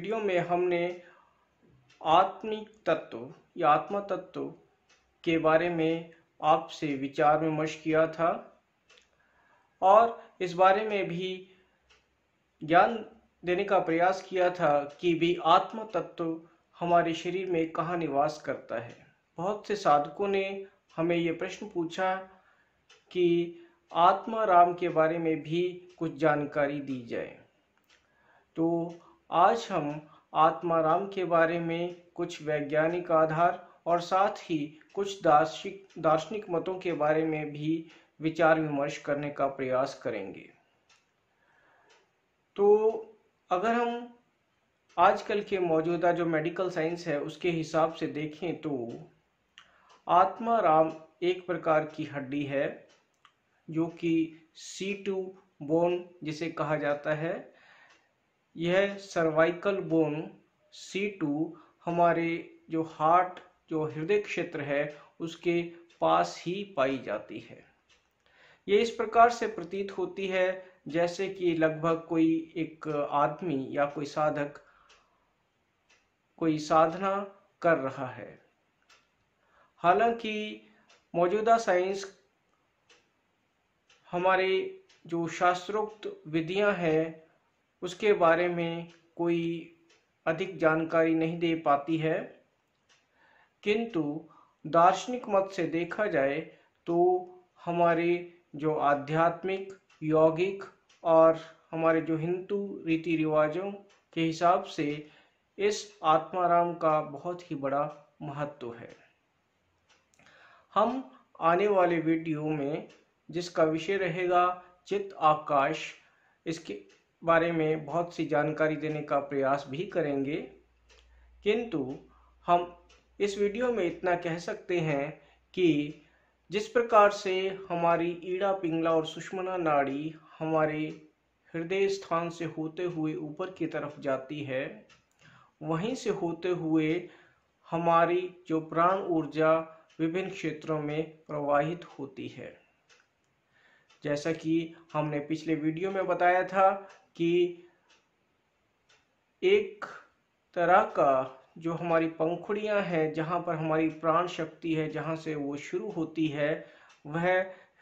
video में हमने आत्मिक तत्व या आत्मा तत्व के बारे में आपसे विचार विमर्श किया था और इस बारे में भी ज्ञान देने का प्रयास किया था कि भी आत्मा तत्व हमारे शरीर में कहाँ निवास करता है बहुत से साधकों ने हमें ये प्रश्न पूछा कि आत्मा राम के बारे में भी कुछ जानकारी दी जाए तो आज हम आत्माराम के बारे में कुछ वैज्ञानिक आधार और साथ ही कुछ दार्शनिक दार्शनिक मतों के बारे में भी विचार विमर्श करने का प्रयास करेंगे तो अगर हम आजकल के मौजूदा जो मेडिकल साइंस है उसके हिसाब से देखें तो आत्माराम एक प्रकार की हड्डी है जो कि सी टू बोन जिसे कहा जाता है यह सर्वाइकल बोन सी टू हमारे जो हार्ट जो हृदय क्षेत्र है उसके पास ही पाई जाती है ये इस प्रकार से प्रतीत होती है जैसे कि लगभग कोई एक आदमी या कोई साधक कोई साधना कर रहा है हालांकि मौजूदा साइंस हमारे जो शास्त्रोक्त विधियां हैं उसके बारे में कोई अधिक जानकारी नहीं दे पाती है किंतु दार्शनिक मत से देखा जाए तो हमारे जो आध्यात्मिक यौगिक और हमारे जो हिंदू रीति रिवाजों के हिसाब से इस आत्माराम का बहुत ही बड़ा महत्व है हम आने वाले वीडियो में जिसका विषय रहेगा चित्त आकाश इसके बारे में बहुत सी जानकारी देने का प्रयास भी करेंगे किंतु हम इस वीडियो में इतना कह सकते हैं कि जिस प्रकार से हमारी ईड़ा पिंगला और सुषमना नाड़ी हमारे हृदय स्थान से होते हुए ऊपर की तरफ जाती है वहीं से होते हुए हमारी जो प्राण ऊर्जा विभिन्न क्षेत्रों में प्रवाहित होती है जैसा कि हमने पिछले वीडियो में बताया था कि एक तरह का जो हमारी पंखुड़ियां हैं जहां पर हमारी प्राण शक्ति है जहां से वो शुरू होती है वह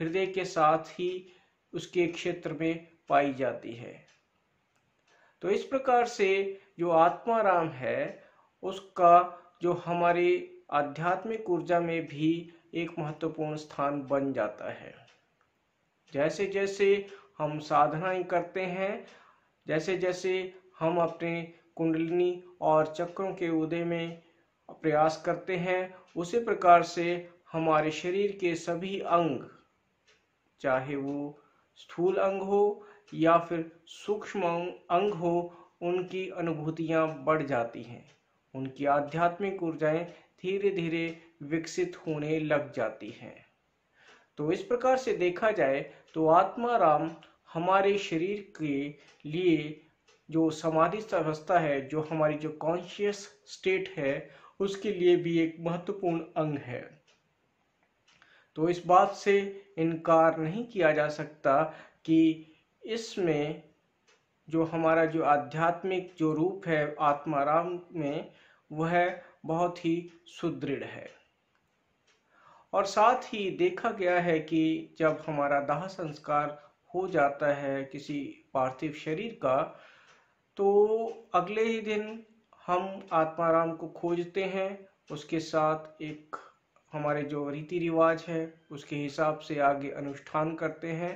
हृदय के साथ ही उसके क्षेत्र में पाई जाती है तो इस प्रकार से जो आत्मा राम है उसका जो हमारे आध्यात्मिक ऊर्जा में भी एक महत्वपूर्ण स्थान बन जाता है जैसे जैसे हम साधनाएं करते हैं जैसे जैसे हम अपने कुंडलिनी और चक्रों के उदय में प्रयास करते हैं उसी प्रकार से हमारे शरीर के सभी अंग चाहे वो स्थूल अंग हो या फिर सूक्ष्म अंग हो उनकी अनुभूतियाँ बढ़ जाती हैं उनकी आध्यात्मिक ऊर्जाएँ धीरे धीरे विकसित होने लग जाती हैं तो इस प्रकार से देखा जाए तो आत्मा राम हमारे शरीर के लिए जो समाधि अवस्था है जो हमारी जो कॉन्शियस स्टेट है उसके लिए भी एक महत्वपूर्ण अंग है तो इस बात से इनकार नहीं किया जा सकता कि इसमें जो हमारा जो आध्यात्मिक जो रूप है आत्माराम में वह बहुत ही सुदृढ़ है और साथ ही देखा गया है कि जब हमारा दाह संस्कार हो जाता है किसी पार्थिव शरीर का तो अगले ही दिन हम आत्माराम को खोजते हैं उसके साथ एक हमारे जो रीति रिवाज है उसके हिसाब से आगे अनुष्ठान करते हैं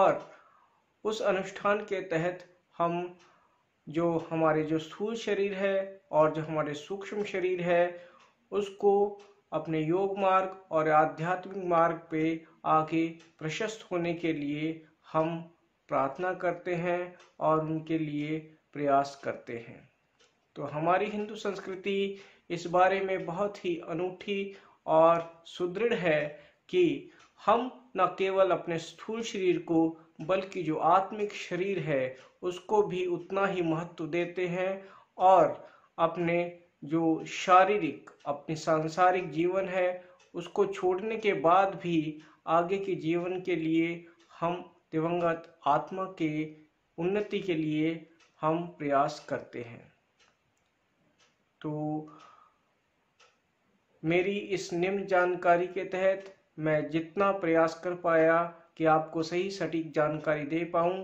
और उस अनुष्ठान के तहत हम जो हमारे जो स्थूल शरीर है और जो हमारे सूक्ष्म शरीर है उसको अपने योग मार्ग और आध्यात्मिक मार्ग पे आगे प्रशस्त होने के लिए हम प्रार्थना करते हैं और उनके लिए प्रयास करते हैं तो हमारी हिंदू संस्कृति इस बारे में बहुत ही अनूठी और सुदृढ़ है कि हम न केवल अपने स्थूल शरीर को बल्कि जो आत्मिक शरीर है उसको भी उतना ही महत्व देते हैं और अपने जो शारीरिक अपने सांसारिक जीवन है उसको छोड़ने के बाद भी आगे के जीवन के लिए हम दिवंगत आत्मा के उन्नति के लिए हम प्रयास करते हैं तो मेरी इस निम्न जानकारी के तहत मैं जितना प्रयास कर पाया कि आपको सही सटीक जानकारी दे पाऊँ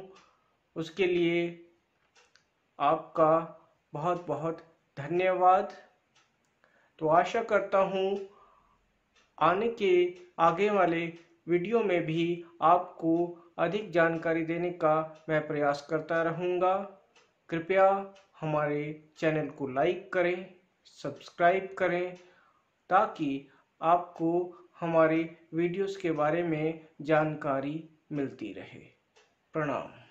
उसके लिए आपका बहुत बहुत धन्यवाद तो आशा करता हूँ आने के आगे वाले वीडियो में भी आपको अधिक जानकारी देने का मैं प्रयास करता रहूँगा कृपया हमारे चैनल को लाइक करें सब्सक्राइब करें ताकि आपको हमारे वीडियोस के बारे में जानकारी मिलती रहे प्रणाम